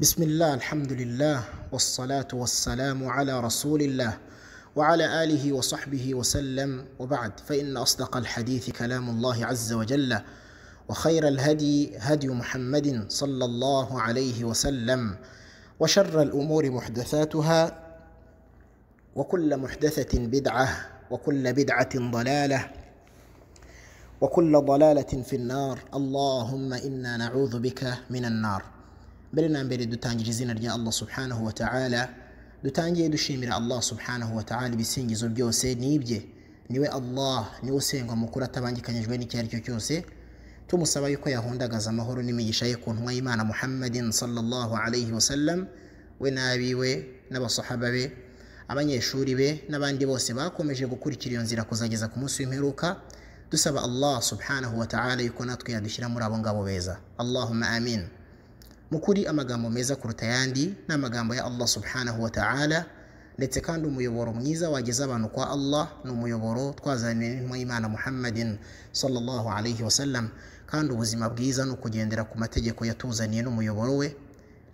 بسم الله الحمد لله والصلاة والسلام على رسول الله وعلى آله وصحبه وسلم وبعد فإن أصدق الحديث كلام الله عز وجل وخير الهدي هدي محمد صلى الله عليه وسلم وشر الأمور محدثاتها وكل محدثة بدعة وكل بدعة ضلالة وكل ضلالة في النار اللهم إنا نعوذ بك من النار mbere na mbere dutangira izina rya allah subhanahu wa ta'ala dutangiye dushimira allah subhanahu wa ta'ala ibisingizo byose nibye niwe allah niwe usengwa mukuru atabangikanyijwe n'icyo ari cyo cyose tumusaba yuko yahundagaza amahoro n'imigisha ye ku ntumwa y'imana muhammadin sallallahu alayhi wasallam we n'abiwe n'abasahaba be abanyeshuri be n'abandi bose bakomeje gukurikira iyo nzira kuzageza ku munsi w'imperuka dusaba allah subhanahu wa ta'ala yuko natwe yadushyira muri abo ngabo beza allahumma amin mu kuri amagambo meza kuruta ayandi ni amagambo ya allah subhanahu wa ta'ala ndetse kandi umuyoboro mwiza wageze abantu kwa allah ni umuyoboro twazaniwe n'imana muhammadin sallallahu alayhi wasallam kandi ubuzima bwiza ni ukugendera ku mategeko yatuzaniye n'umuyoboro we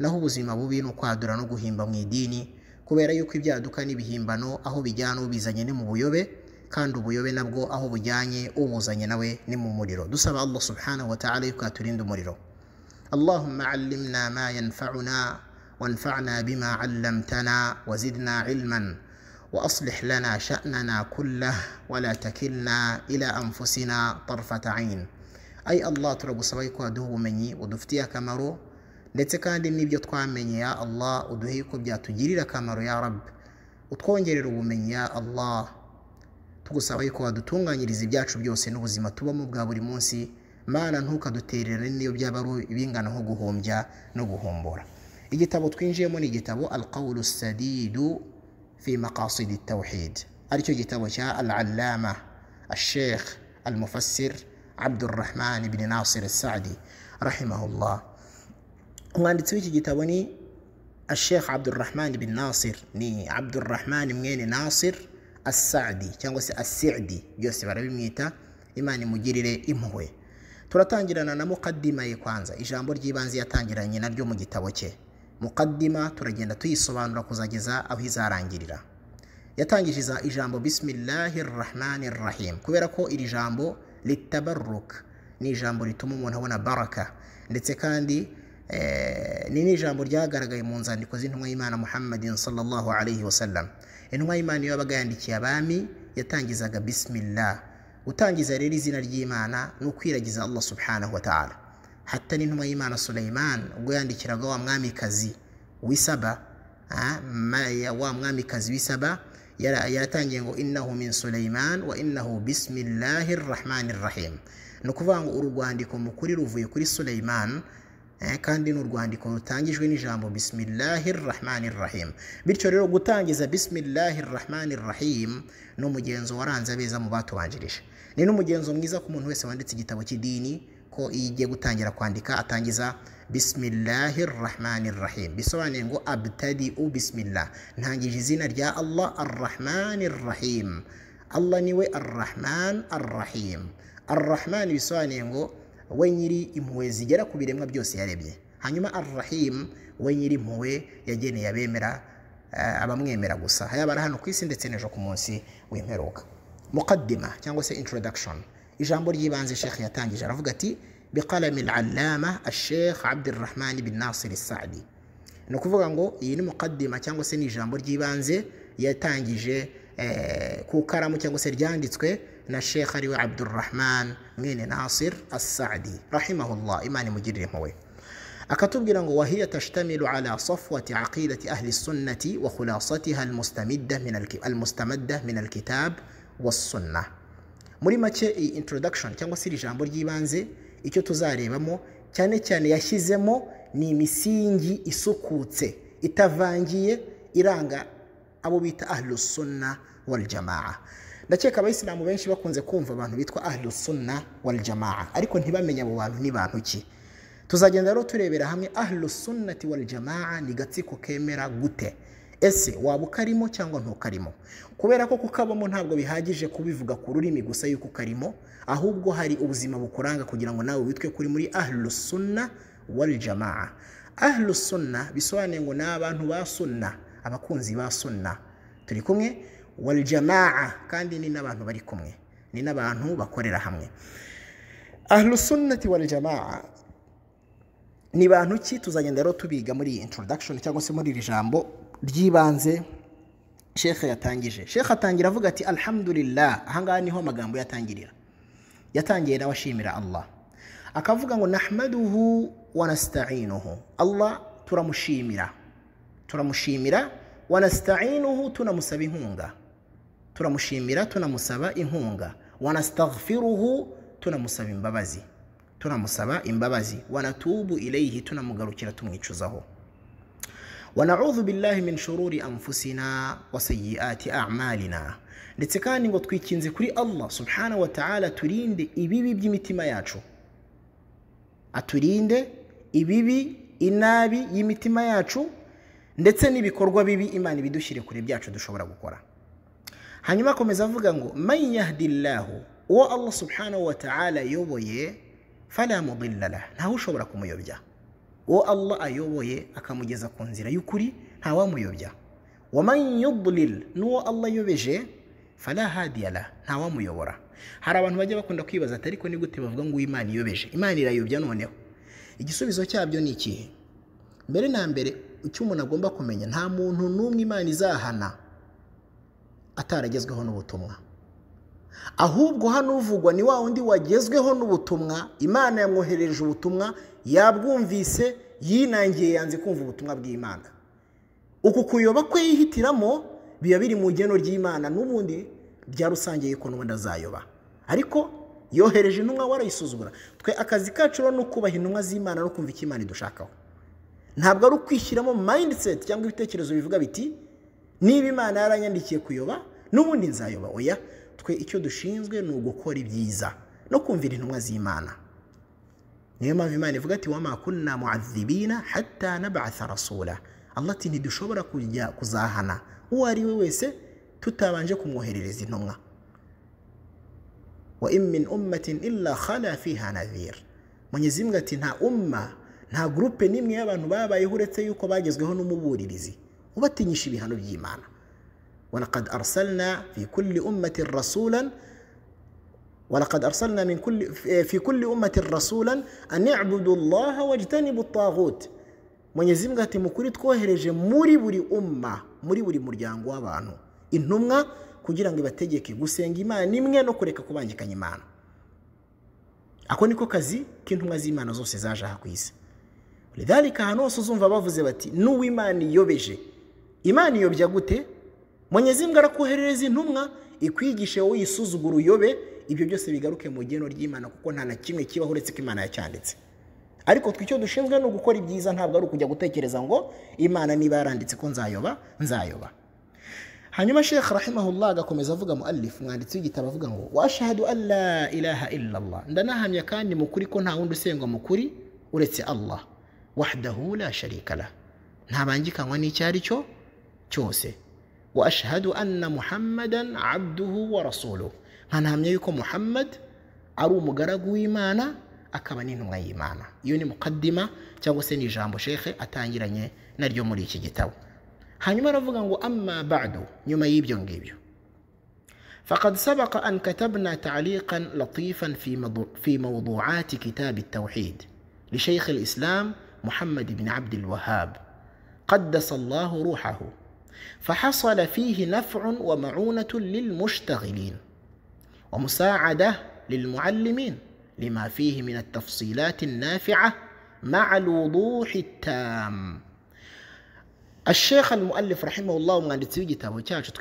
naho ubuzima bubi ni ukwadura no guhimba mu idini kubera yuko ibyaduka n'ibihimbano aho bijyana ubizanye ni mu buyobe kandi ubuyobe nabwo aho bujyanye ubuzanye nawe ni mu muriro dusaba allah subhanahu wa ta'ala yuko yaturinda umuriro اللهم علمنا ما ينفعنا وانفعنا بما علمتنا وزدنا علما واصلح لنا شاننا كله ولا تكلنا الى انفسنا طرفه عين اي الله تربو سويكو ادوه مني ودفتيا كمرو ndetse kandi n'ibyo twamenye ya allah uduhe ko byatugirira akamaro ya rab utwongerera ubumenyi ya allah tugusaba yuko wadutunganyiriza ibyacu byose n'ubuzima tubamo bwa buri munsi mana ntukadutererane n'iyo byaba ari ibingana nko guhombya no guhombora igitabo twinjiyemo ni igitabo alqawlu sadidu fi maqasidi tawhid aricyo gitabo cya al allama الشيخ المفسر عبد الرحمن بن ناصر السعدي رحمه الله umwanditsi w'iki gitabo ni ashekh abdurahmani bin nasir ni abdurahmani mwene nasir asadi السعدي جوسي asidi ميتا barabimwita imana لي إمهوي turatangirana na mukaddima ye kwanza ijambo ry'ibanze yatangiranye naryo mu gitabo cye mukaddima turagenda tuyisobanura kuzageza aho izarangirira yatangije ijambo bisimilahi rahmani rahim kubera ko iri jambo ritabaruka ni ijambo rituma umuntu abona baraka ndetse kandi eh, ni n'ijambo ryagaragaye mu nzandiko z'intumwa y'imana muhammadin sallallahu alayhi wa sallam intumwa y'imana iyo yabaga yandikiye abami yatangizaga bisimilah gutangiza rero izina ry'imana ni ukwiragiza allah subhanahu wa ta'ala hatta n'intumwa y'imana suleiman ubwo yandikiraga wa mwamikazi w'isaba wa mwamikazi w'isaba yaratangiye ngo innahu min suleiman wa innahu bisimilahi rahmani rahim ni ukuvuga ngo uru rwandiko mukuri ruvuye kuri suleiman eh, kandi ni urwandiko rutangijwe n'ijambo bisimilahi rahmani rahim bityo rero gutangiza bisimilahi rahmani rahim ni umugenzo waranze abeza mu batubanjirije ni n'umugenzo mwiza ku muntu wese wanditse igitabo cy'idini ko iyo ugiye gutangira kwandika atangiza bisimilahi rahmani rahim bisobanuye ngo abutadi u bisimilah ntangije izina rya allah arrahmani rahim allah niwe arrahman arrahim arrahmani bisobanuye ngo we nyiri impuhwe zigera ku biremwa byose yarebye hanyuma arrahim we nyiri impuhwe yageneye abemera eh, abamwemera gusa yaba ari hano ku isi ndetse n'ejo ku munsi w'imperuka muqaddima cyangwa se introduction ijambo ry'ibanze shekh yatangije aravuga ati biqalami al'allama ashekh abdurrahman bin nasir sadi ni ukuvuga ngo iyi ni muqaddima cyangwa se ni ijambo ry'ibanze yatangije ku karamu cyangwa se ryanditswe na shekh ariwe abdurrahman mwene nasir assadi rahimahullah imana imugirire impuwe akatubwira ngo wahiya tashtamilu ala safwati aqidati ahli sunnati wa khulasatiha almustamadda min alkitab wasona muri make iyi introduction cyangwa se iri jambo ry'ibanze icyo tuzarebamo cyane cyane yashyizemo ni imisingi isukutse itavangiye iranga abo bita ahlus-sunna ndakeka abayisilamu benshi bakunze kumva abantu bitwa ahlus-sunna ariko ntibamenye abo bantu ni bantu ki tuzagenda rero turebera hamwe ahlus-sunnati ni gatsiko kemera gute ese waba ukarimo cyangwa ntukarimo kubera ko kukabamo ntabwo bihagije kubivuga ku rurimi gusa y'uko ukarimo ahubwo hari ubuzima bukuranga kugira ngo nawe witwe kuri muri ahlusunna wal jamaa ahlusunna bisobanuye ngo ni abantu ba sunna abakunzi ba sunna turi kumwe wal jamaa kandi ni n'abantu bari kumwe ni n'abantu bakorera hamwe ahlusunnati wal jamaa ni bantu ki tuzagenda rero tubiga muri iyi introduction cyangwa se muri iri jambo ry'ibanze shekhe yatangije shekhe atangira avuga ati alhamdulillah ahangaha niho amagambo yatangirira yatangiye nawe ashimira allah akavuga ngo nahmaduhu wanasitayinuhu allah turamushimira turamushimira wanasitayinuhu tunamusaba inkunga turamushimira tunamusaba inkunga wanasitafiruhu tunamusaba imbabazi tunamusaba imbabazi wanatubu ileyihi tunamugarukira tumwicuzaho wana'udhu billahi min shururi anfusina wa a'malina ndetse kandi ngo twikinze kuri allah subhanahu wa ta'ala turinde ibibi by'imitima yacu aturinde ibibi inabi y'imitima yacu ndetse n'ibikorwa bibi imana ibidushyire kure byacu dushobora gukora hanyuma akomeza avuga ngo man uwo allah subhanahu wa ta'ala yoboye fala mudilla ntawe ushobora kumuyobya uwo Allah ayoboye akamugeza ku nzira y'ukuri ntawamuyobya wamanyubulil n'uwo Allah ayobeje farahadiyara ntawamuyobora hari abantu bajya bakunda kwibaza ati ariko ni gute bavuga ngo Imana iyobeje Imana irayobya noneho igisubizo cyabyo ni ikihe mbere na mbere icyo umuntu agomba kumenya nta muntu n'umwe Imana izahana ataragezweho n'ubutumwa ahubwo hano uvugwa ni wa wundi wagezweho n'ubutumwa imana yamwohereje ubutumwa yabwumvise yinangiye yanze kumva ubutumwa bw'imana uku kuyoba kwe yihitiramo biba biri mu geno ry'imana n'ubundi rya rusange yuko n'ubundi azayoba ariko yohereje intumwa warayisuzura twe akazi kacu rero ni ukubaha intumwa z'imana no kumva icyo imana idushakaho ntabwo ari ukwishyiramo mindset cyangwa ibitekerezo bivuga biti niba imana yaranyandikiye kuyoba n'ubundi nzayoba oya twe icyo dushinzwe ni ugukora ibyiza no kumvira intumwa z'imana niyo mpamvu imana ivuga ati wamakunna mu'adhibina hatta na rasula allah ntidushobora kujya kuzahana uwo ari we wese tutabanje kumwoherereza intumwa wa in min ummatin illa khala fiha nadhir mwenyezi ati nta umma nta gurupe n'imwe y'abantu babayeho uretse yuko bagezweho n'umuburirizi ubatinyisha ibihano by'imana ولقد أرسلنا في كل أمة رسولا ولقد أرسلنا من كل في كل أمة رسولا أن اعبدوا الله واجتنبوا الطاغوت Mwenyezi Mungu ati mukuri twohereje muri buri umma muri buri muryango w'abantu intumwa kugira ngo ibategeke gusenga Imana imwe no kureka kubangikanya Imana ako niko kazi k'intumwa z'Imana zose zaje aha ku isi lidhalika ahantu hose uzumva bavuze bati n'uw'Imana iyobeje Imana iyobya gute mwenyezi mbwa arakoherereza intumwa ikwigishe wowe uyisuzugura uyobe ibyo byose bigaruke mu geno ry'imana kuko nta na kimwe kibaho uretse ko imana yacyanditse ariko twe icyo dushinzwe ni ugukora ibyiza ntabwo ari ukujya gutekereza ngo imana niba yaranditse ko nzayoba nzayoba hanyuma sheikh rahimahullah agakomeza avuga mu alifu umwanditsi w'igitabo avuga ngo washahadu Allah ilaha illallah ndanahamya kandi mu kuri ko nta wundi usengwa mu kuri uretse allah wahdahu la ntabangikanywa n'icyo ari cyo cyose وأشهد أن محمدا عبده ورسوله هنامني يكون محمد أرو مجرد ويمانا akaba n'intumwa y'imana iyo ni mukaddima cyangwa se ni ijambo shekhe atangiranye naryo muri iki gitabo hanyuma aravuga ngo amma ba'du nyuma y'ibyo ngibyo فقد سبق أن كتبنا تعليقا لطيفا في, مضو... في موضوعات كتاب التوحيد لشيخ الإسلام محمد بن عبد الوهاب قدس الله روحه فحصل فيه نفع ومعونة للمشتغلين ومساعدة للمعلمين لما فيه من التفصيلات النافعة مع الوضوح التام الشيخ المؤلف رحمه الله من تسوي كتابه شاشة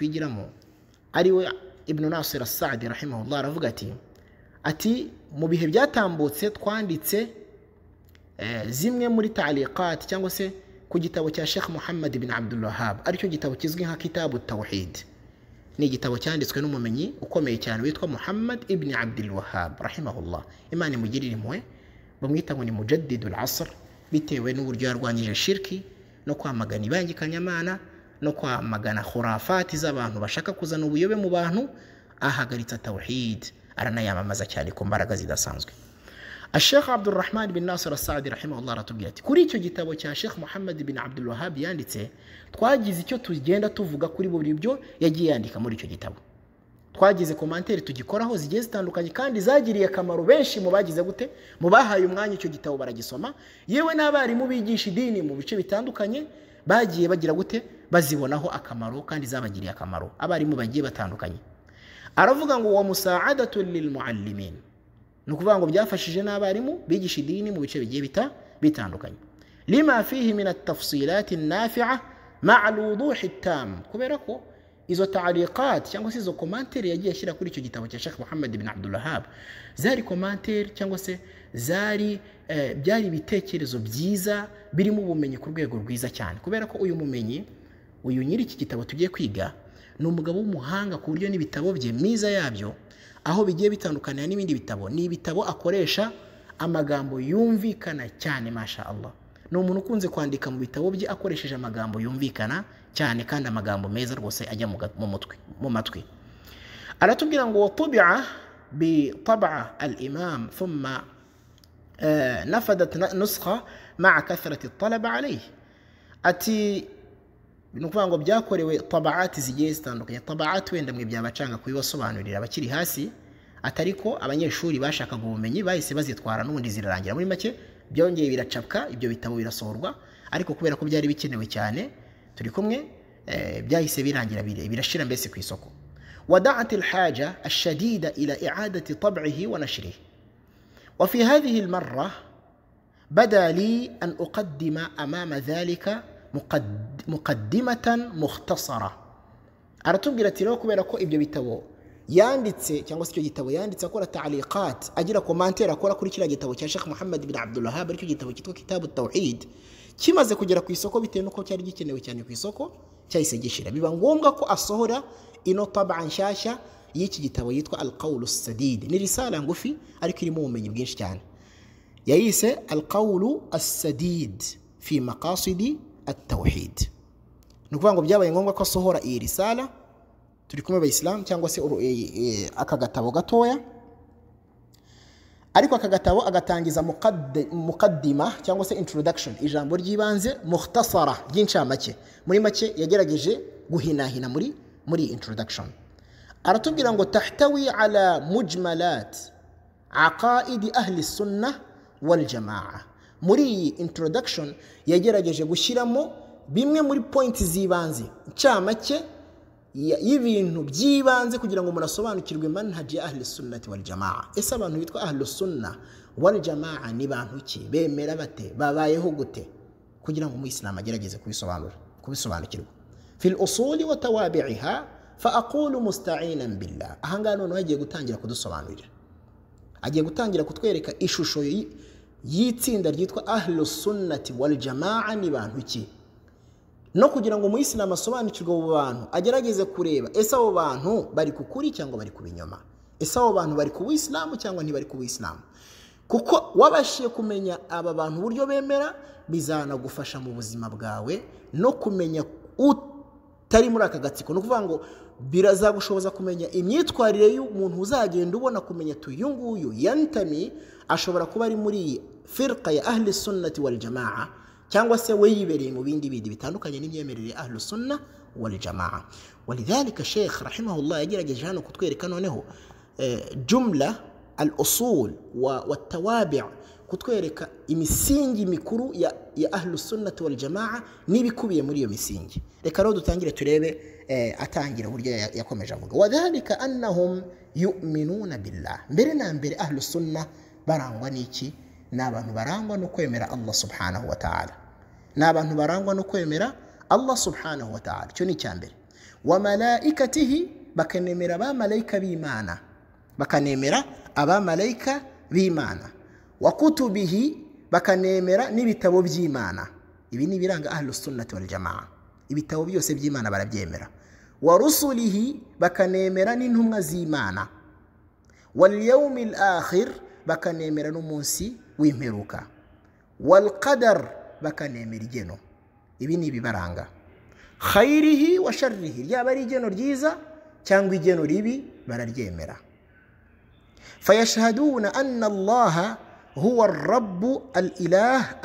أريو ابن ناصر السعدي رحمه الله رفقتي أتي مبهجات أم بوتسيت كوان ديتسي آه، زمن مري تعليقات تشانغو سي ku gitabo cya Sheikh Muhammad bin Abdul Wahhab aricyo gitabo kizwi nka Kitabu Tawhid ni igitabo cyanditswe n'umumenyi ukomeye cyane witwa Muhammad ibn Abdul Wahhab rahimahullah Imana imugirire impuhwe bamwita ngo ni mujaddidul asr bitewe n'uburyo yarwanyije shirki no kwamagana ibangikanyamana no kwamagana khurafati z'abantu bashaka kuzana ubuyobe mu bantu ahagaritsa tawhid aranayamamaza cyane ku mbaraga zidasanzwe ashekha abdurrahman bin nasir Saadi rahimahullah aratubwira ati kuri icyo gitabo cya shekha muhammad bin abdul yanditse twagize icyo tugenda tuvuga kuri buri byo yagiye yandika muri icyo gitabo twagize komantere tugikoraho zigiye zitandukanye kandi zagiriye akamaro benshi mu bagize gute mu bahaye umwanya icyo gitabo baragisoma yewe n'abarimu bigisha idini mu bice bitandukanye bagiye bagira gute bazibonaho akamaro kandi zabagiriye akamaro abarimu bagiye batandukanye aravuga ngo wa musaadatu lil muallimin ni ukuvuga ngo byafashije n'abarimu bigisha idini mu bice bigiye bitandukanye lima fihi min atafsirati nafi'a kubera ko izo taariqat cyangwa se izo komantere yagiye ashyira kuri icyo gitabo cya Sheikh Muhammad bin Abdul zari komantere cyangwa se zari eh, byari ibitekerezo byiza birimo ubumenyi ku rwego rwiza cyane kubera ko uyu mumenyi uyu nyiri iki gitabo tugiye kwiga ni umugabo w'umuhanga ku buryo n'ibitabo bye myiza yabyo aho bigiye bitandukanira n'ibindi bitabo ni ibitabo akoresha amagambo yumvikana cyane masha Allah ni umuntu ukunze kwandika mu bitabo bye akoresheje amagambo yumvikana cyane kandi amagambo meza rwose ajya mu mutwe mu matwi aratubwira ngo watubi'a bi tab'a al-imam thumma eh, nafadat nuskha ma'a kathrati ati ni ukuvuga ngo byakorewe tabaati zigiye zitandukanye tabaati wenda mwe byabacanga kubibasobanurira abakiri hasi atari ko abanyeshuri bashakaga ubumenyi bahise bazitwara n'ubundi zirarangira muri make byongeye biracapwa ibyo bitabo birasohorwa ariko kubera ko byari bikenewe cyane turi kumwe eh, byahise birangira birashira mbese ku isoko ودعت الحاجة الشديدة إلى إعادة طبعه ونشره وفي هذه المرة بدا لي أن أقدم mukaddimatan mukhtasara aratubwira ati rero kubera ko ibyo bitabo yanditse cyangwa se icyo gitabo yanditse akora ta'liqat agira commentaire akora kuri kiriya gitabo cya Sheikh Muhammad ibn Abdul Wahhab aricyo gitabo cyitwa Kitabu Tawhid kimaze kugera ku isoko bitewe nuko cyari gikenewe cyane ku isoko cyahise gishira biba ngombwa ko asohora ino taba nshasha y'iki gitabo yitwa Al-Qawlu Sadid ni risala ngufi ariko irimo ubumenyi bwinshi cyane yayise Al-Qawlu As-Sadid fi maqasidi atawuhidi ni ukuvuga ngo byabaye ngombwa ko asohora iyi risala turi kumwe abayisilamu cyangwa se eh, eh, aka gatabo gatoya ariko aka gatabo agatangiza mukaddima cyangwa se introduction ijambo ry'ibanze muhtasara ry'incamake muri make yagerageje guhinahina muri muri introduction aratubwira ngo tahtawi ala mujmalat aqaidi ahli sunna wal muri iyi introduction yagerageje gushyiramo bimwe muri point z'ibanze ncamake y'ibintu by'ibanze kugira ngo umuntu asobanukirwe manhaji ya ahli sunnati jamaa ese abantu bitwa ahli sunna wal jamaa ni bantu ki bemera bate babayeho gute kugira ngo umuyisilamu agerageze kubisobanura kubisobanukirwa fil usuli wa tawabi'iha fa aqulu musta'inan billah ahangaha noneho agiye gutangira kudusobanurira agiye gutangira kutwereka ishusho y'itsinda ryitwa ahlu sunnati wal jamaa ni bantu ki no kugira ngo umuyisilamu asobanukirwe abo bantu agerageze kureba ese abo bantu bari ku kuri cyangwa bari ku binyoma ese abo bantu bari ku buyisilamu cyangwa ntibari ku buyisilamu kuko wabashije kumenya aba bantu uburyo bemera bizanagufasha mu buzima bwawe no kumenya utari muri aka gatsiko ni ukuvuga ngo birazagushoboza kumenya imyitwarire y'umuntu uzagenda ubona kumenya uyu nguyu yantami ashobora kuba ari muri iyi firika ya ahli sunnati wal jamaa cyangwa se we yibereye mu bindi bindi bitandukanye n'imyemerere ya ahli sunna wal jamaa walidhalika sheikh rahimahullah yagerageje hano kutwereka noneho eh, jumla al usul wa tawabi kutwereka imisingi mikuru ya, ya ahlu sunnati wal jamaa n'ibikubiye muri iyo misingi reka rero dutangire turebe eh, atangira uburyo yakomeje avuga wadhalika annahum yuminuna billah mbere na mbere ahlu barangwa n'iki ni abantu barangwa no kwemera allah subhanahu wa ta'ala ni abantu barangwa no kwemera allah subhanahu wa ta'ala icyo ni icya mbere wa malaikatihi bakanemera abamalayika b'imana bakanemera abamalayika b'imana wa kutubihi bakanemera n'ibitabo by'imana ibi ni ibiranga ahlusunnati jamaa ibitabo byose by'imana barabyemera wa rusulihi bakanemera n'intumwa z'imana wa al akhir bakanemera n'umunsi w'imperuka walqadar bakanemera igeno ibi ni ibibaranga khayirihi wa sharirihi ryaba ari igeno ryiza cyangwa igeno ribi bararyemera fayashahaduna anna allaha huwa rabbu al ilah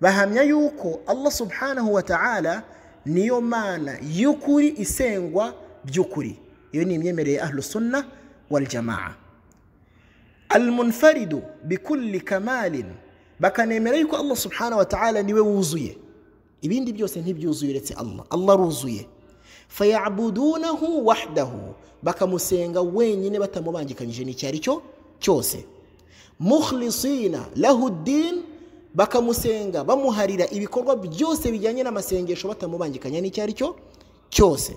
bahamya yuko allah subhanahu wa ta'ala niyo mana y'ukuri isengwa by'ukuri iyo ni imyemerere ahlu sunna wal jamaa almunfaridu bikulli kamalin bakanemera yuko allah subhanahu wa ta'ala niwe wuzuye ibindi byose ntibyuzuye uretse allah allah aruzuye fayabudunahu wahdahu bakamusenga wenyine batamubangikanyije n'icyari cyo cyose mukhlisina lahu bakamusenga bamuharira ibikorwa byose bijyanye n'amasengesho batamubangikanya n'icyari cyo cyose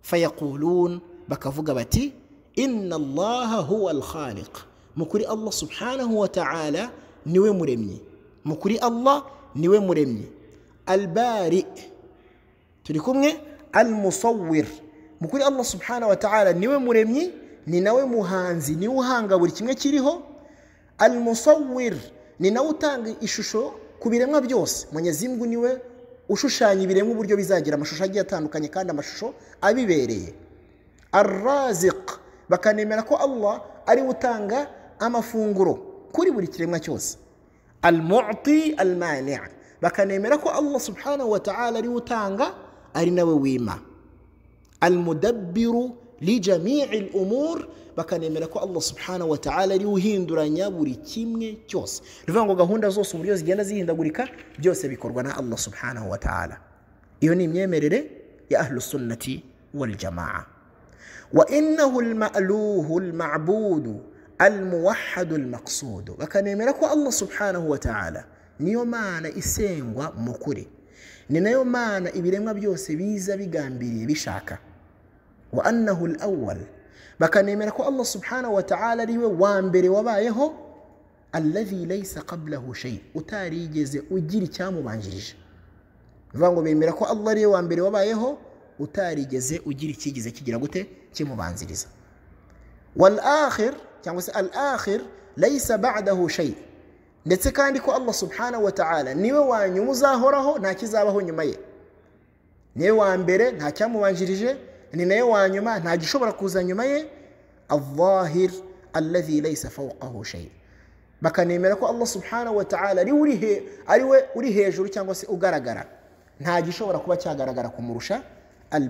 fayakulun bakavuga bati inna allaha huwa alkhaliq mu kuri allah subhanahu wa ta'ala niwe muremyi mu kuri allah niwe muremyi albari turi kumwe mu kuri allah subhanahu wa ta'ala niwe muremyi ni nawe muhanzi niwe uhanga buri kimwe kiriho almusawir ni nawe utanga ishusho ku biremwa byose munyazimgu niwe ushushanya ibiremwa uburyo bizagira amashusho agiye atandukanye kandi amashusho abibereye araziq bakanemera ko allah ariwe utanga amafunguro kuri buri kiremwa cyose almuti almani bakanemera ko allah subhanahu wa ta'ala ariwe utanga ari nawe wima almudabbiru lijami'i umur bakanemera ko allah subhanahu wa ta'ala ariwe uhinduranya buri kimwe cyose bivuga ngo gahunda zose uburyo zigenda zihindagurika byose bikorwa na allah subhanahu wa ta'ala iyo ni imyemerere ya ahlu sunnati jamaa wa innahu almaluhu almabudu الموحد المقصود bakanemera ko allah subhanahu wataala niyo mana isengwa mu kuri ni nayo mana ibiremwa byose biza bigambiriye bishaka wa annahu alawwal bakanemera ko allah subhanahu wataala ariwe wa mbere wabayeho alladhi laysa qablahu shay utarigeze ugira icyamubanjirije bivuga ngo bemera ko allah ariwe wa mbere wabayeho utarigeze ugira icyigeze kigira gute kimubanziriza wal akhir cyangwa se al akhir layisa badahu shayi ndetse kandi ko allah subhana wa ta'ala niwe wa nyuma uzahoraho nta kizabaho nyuma ye niwe wa mbere nta cyamubanjirije ni nawe wa nyuma nta gishobora kuza nyuma ye avahir alladhi layisa fawqahu shayi bakanemera ko allah subhana wa ta'ala ari we uri hejuru cyangwa se ugaragara nta gishobora kuba cyagaragara kumurusha al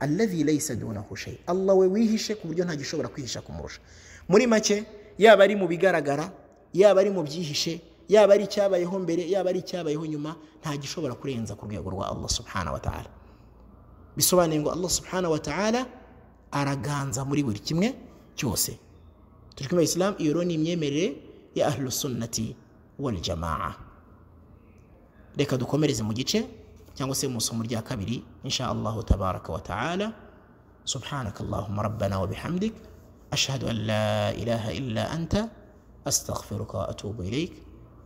allazi laysa dunahu shay Allah we wihishe ku buryo nta gishobora kwihisha kumurusha muri make yaba ari mu bigaragara yaba ari mu byihishe yaba ari icyabayeho mbere yaba ari icyabayeho nyuma nta gishobora kurenza ku rwego rwa Allah subhanahu wa ta'ala bisobanuye ngo Allah subhanahu wa ta'ala araganza muri buri kimwe cyose turi kumwe Islam iyo rero ni imyemerere ya ahlus sunnati jamaa reka dukomereze mu gice cyangwa se mu isomo rya kabiri insha allahu tabaraka wa ta'ala subhanaka allahumma rabbana wa bihamdik ashhadu an la ilaha illa anta astaghfiruka wa atubu ilayk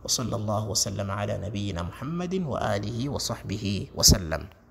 وصلى الله وسلم على نبينا محمد واله وصحبه وسلم